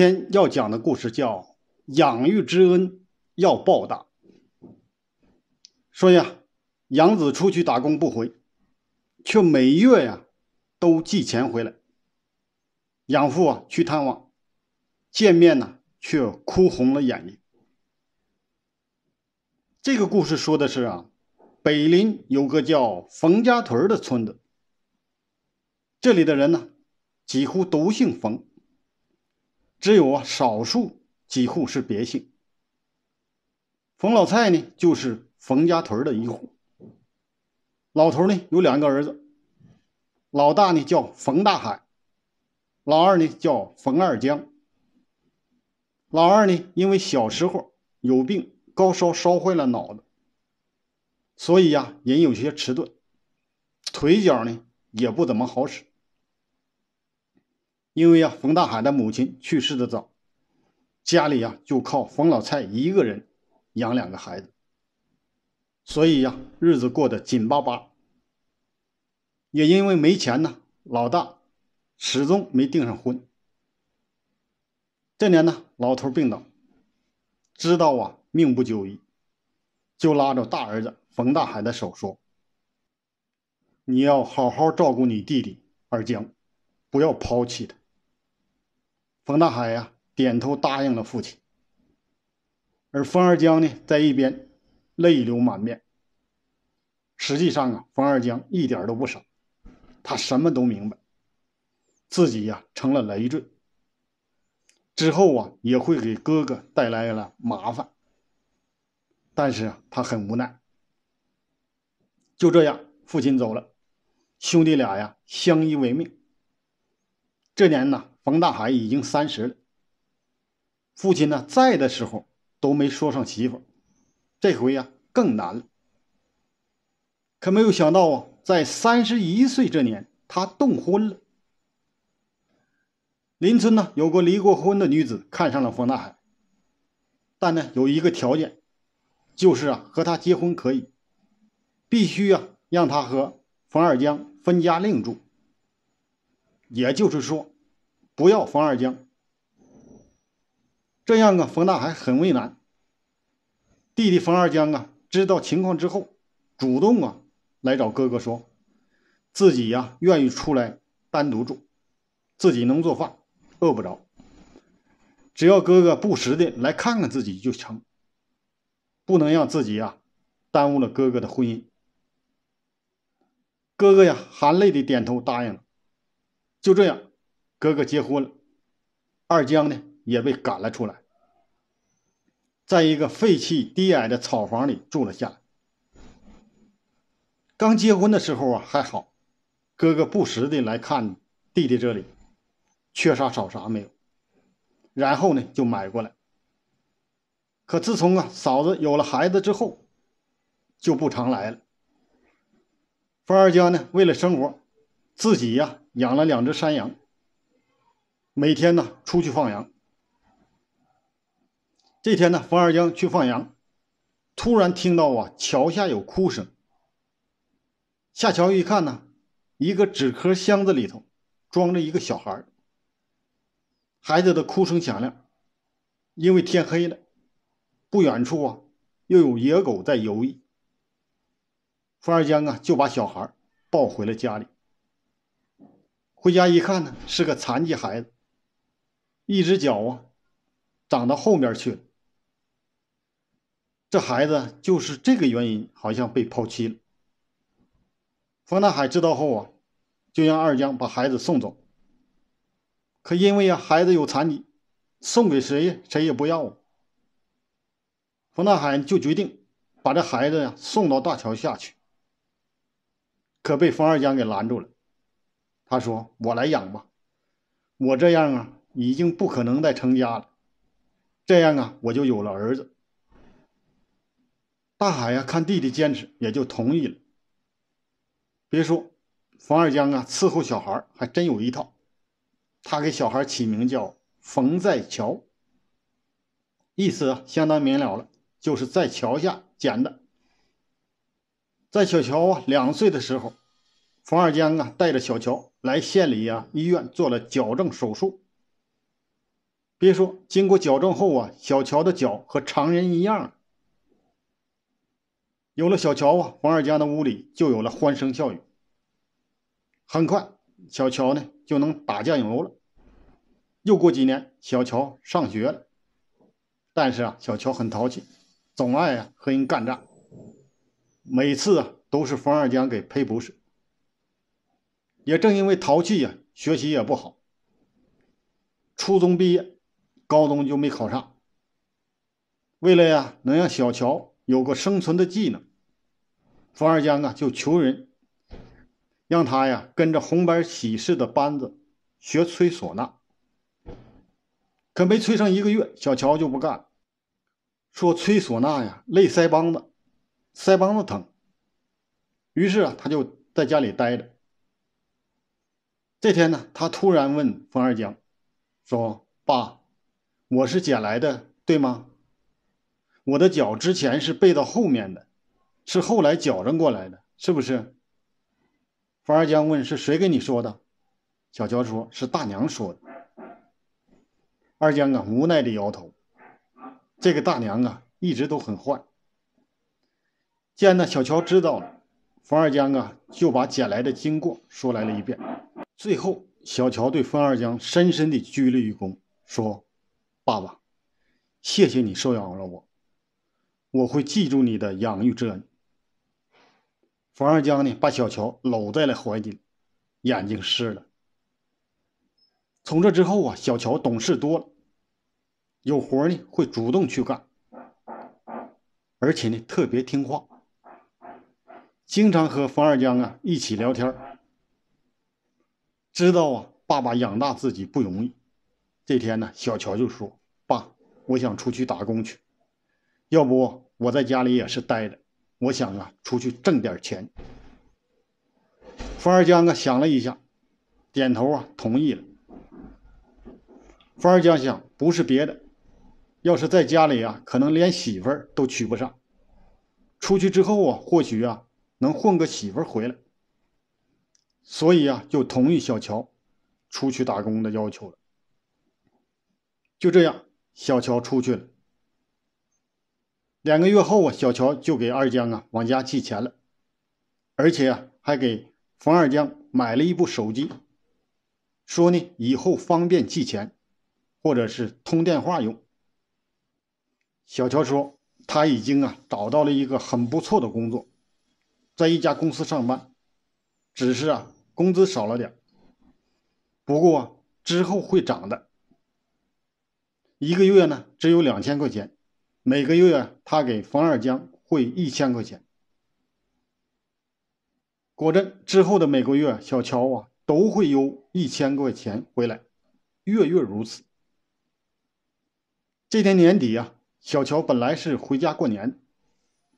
天要讲的故事叫“养育之恩要报答”。说呀，养子出去打工不回，却每月呀都寄钱回来。养父啊去探望，见面呢却哭红了眼睛。这个故事说的是啊，北林有个叫冯家屯的村子，这里的人呢几乎都姓冯。只有啊，少数几户是别姓。冯老蔡呢，就是冯家屯的一户。老头呢，有两个儿子，老大呢叫冯大海，老二呢叫冯二江。老二呢，因为小时候有病，高烧烧坏了脑子，所以呀，人有些迟钝，腿脚呢也不怎么好使。因为呀，冯大海的母亲去世的早，家里呀就靠冯老蔡一个人养两个孩子，所以呀日子过得紧巴巴。也因为没钱呢，老大始终没订上婚。这年呢，老头病倒，知道啊命不久矣，就拉着大儿子冯大海的手说：“你要好好照顾你弟弟二江，不要抛弃他。”冯大海呀，点头答应了父亲。而冯二江呢，在一边泪流满面。实际上啊，冯二江一点都不傻，他什么都明白，自己呀成了累赘，之后啊也会给哥哥带来了麻烦。但是啊，他很无奈。就这样，父亲走了，兄弟俩呀相依为命。这年呢。冯大海已经三十了，父亲呢在的时候都没说上媳妇，这回呀更难了。可没有想到啊，在三十一岁这年，他动婚了。邻村呢有个离过婚的女子看上了冯大海，但呢有一个条件，就是啊和他结婚可以，必须啊让他和冯二江分家另住，也就是说。不要冯二江，这样啊，冯大海很为难。弟弟冯二江啊，知道情况之后，主动啊来找哥哥说，自己呀愿意出来单独住，自己能做饭，饿不着。只要哥哥不时的来看看自己就成，不能让自己呀耽误了哥哥的婚姻。哥哥呀含泪的点头答应了，就这样。哥哥结婚了，二江呢也被赶了出来，在一个废弃低矮的草房里住了下来。刚结婚的时候啊还好，哥哥不时的来看弟弟这里缺啥少啥没有，然后呢就买过来。可自从啊嫂子有了孩子之后，就不常来了。范二江呢为了生活，自己呀养了两只山羊。每天呢，出去放羊。这天呢，冯二江去放羊，突然听到啊，桥下有哭声。下桥一看呢，一个纸壳箱子里头装着一个小孩孩子的哭声响亮，因为天黑了，不远处啊，又有野狗在游弋。冯二江啊，就把小孩抱回了家里。回家一看呢，是个残疾孩子。一只脚啊，长到后面去了。这孩子就是这个原因，好像被抛弃了。冯大海知道后啊，就让二江把孩子送走。可因为呀，孩子有残疾，送给谁谁也不要。冯大海就决定把这孩子呀送到大桥下去。可被冯二江给拦住了，他说：“我来养吧，我这样啊。”已经不可能再成家了，这样啊，我就有了儿子。大海呀，看弟弟坚持，也就同意了。别说冯二江啊，伺候小孩还真有一套。他给小孩起名叫冯在桥，意思相当明了了，就是在桥下捡的。在小乔啊两岁的时候，冯二江啊带着小乔来县里呀医院做了矫正手术。别说，经过矫正后啊，小乔的脚和常人一样。有了小乔啊，冯二江的屋里就有了欢声笑语。很快，小乔呢就能打酱油了。又过几年，小乔上学了。但是啊，小乔很淘气，总爱啊和人干仗。每次啊都是冯二江给赔不是。也正因为淘气呀，学习也不好。初中毕业。高中就没考上，为了呀能让小乔有个生存的技能，冯二江啊就求人，让他呀跟着红白喜事的班子学吹唢呐。可没吹上一个月，小乔就不干，了，说吹唢呐呀累腮帮子，腮帮子疼。于是啊他就在家里待着。这天呢他突然问冯二江，说爸。我是捡来的，对吗？我的脚之前是背到后面的，是后来矫正过来的，是不是？冯二江问：“是谁跟你说的？”小乔说：“是大娘说的。”二江啊，无奈地摇头。这个大娘啊，一直都很坏。见那小乔知道了，冯二江啊，就把捡来的经过说来了一遍。最后，小乔对冯二江深深地鞠了一躬，说。爸爸，谢谢你收养了我，我会记住你的养育之恩。冯二江呢，把小乔搂在了怀里，眼睛湿了。从这之后啊，小乔懂事多了，有活呢会主动去干，而且呢特别听话，经常和冯二江啊一起聊天。知道啊，爸爸养大自己不容易。这天呢，小乔就说。我想出去打工去，要不我在家里也是呆着。我想啊，出去挣点钱。范二江啊想了一下，点头啊同意了。范二江想，不是别的，要是在家里啊，可能连媳妇儿都娶不上；出去之后啊，或许啊能混个媳妇儿回来。所以啊，就同意小乔出去打工的要求了。就这样。小乔出去了。两个月后啊，小乔就给二江啊往家寄钱了，而且啊还给冯二江买了一部手机，说呢以后方便寄钱或者是通电话用。小乔说他已经啊找到了一个很不错的工作，在一家公司上班，只是啊工资少了点，不过啊之后会涨的。一个月呢，只有两千块钱，每个月他给冯二江汇一千块钱。果真，之后的每个月，小乔啊都会邮一千块钱回来，月月如此。这天年底啊，小乔本来是回家过年，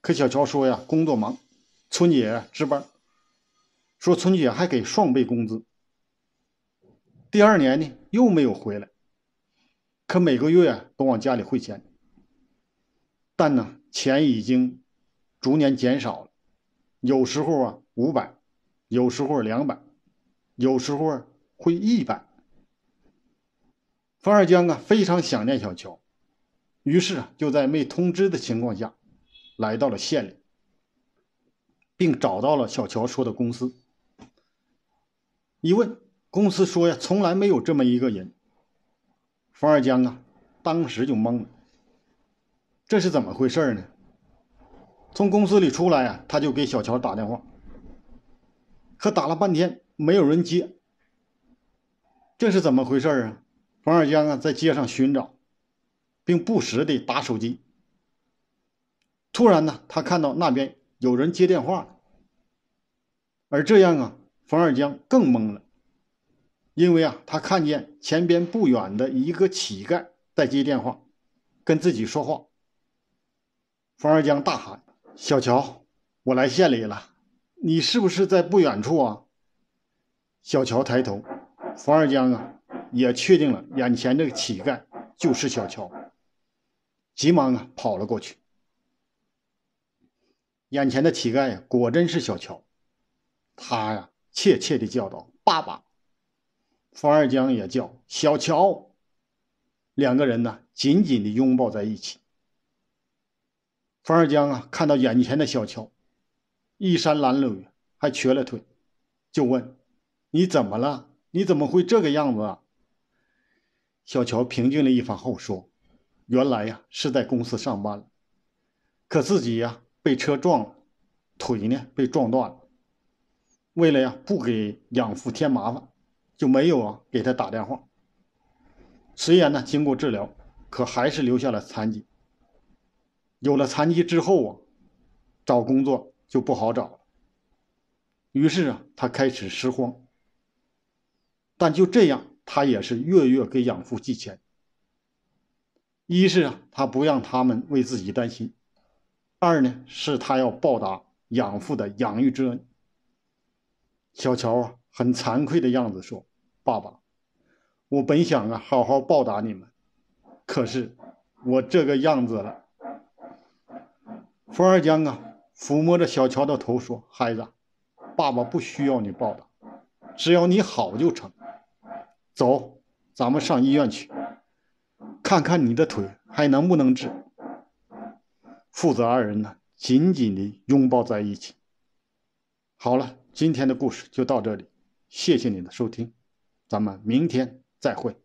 可小乔说呀，工作忙，春节值班，说春节还给双倍工资。第二年呢，又没有回来。可每个月都往家里汇钱，但呢，钱已经逐年减少了，有时候啊五百，有时候两百，有时候会一百。方二江啊非常想念小乔，于是啊就在没通知的情况下，来到了县里，并找到了小乔说的公司。一问公司说呀，从来没有这么一个人。冯二江啊，当时就懵了，这是怎么回事呢？从公司里出来啊，他就给小乔打电话，可打了半天没有人接，这是怎么回事啊？冯二江啊，在街上寻找，并不时地打手机。突然呢，他看到那边有人接电话了，而这样啊，冯二江更懵了。因为啊，他看见前边不远的一个乞丐在接电话，跟自己说话。冯二江大喊：“小乔，我来县里了，你是不是在不远处啊？”小乔抬头，冯二江啊也确定了眼前这个乞丐就是小乔，急忙啊跑了过去。眼前的乞丐果真是小乔，他呀怯怯地叫道：“爸爸。”方二江也叫小乔，两个人呢紧紧的拥抱在一起。方二江啊，看到眼前的小乔，衣衫褴褛，还瘸了腿，就问：“你怎么了？你怎么会这个样子啊？”小乔平静了一番后说：“原来呀，是在公司上班了，可自己呀被车撞了，腿呢被撞断了。为了呀，不给养父添麻烦。”就没有啊，给他打电话。虽然呢，经过治疗，可还是留下了残疾。有了残疾之后啊，找工作就不好找了。于是啊，他开始拾荒。但就这样，他也是月月给养父寄钱。一是啊，他不让他们为自己担心；二呢，是他要报答养父的养育之恩。小乔啊。很惭愧的样子说：“爸爸，我本想啊好好报答你们，可是我这个样子了。”冯二江啊，抚摸着小乔的头说：“孩子，爸爸不需要你报答，只要你好就成。走，咱们上医院去看看你的腿还能不能治。”父子二人呢，紧紧地拥抱在一起。好了，今天的故事就到这里。谢谢你的收听，咱们明天再会。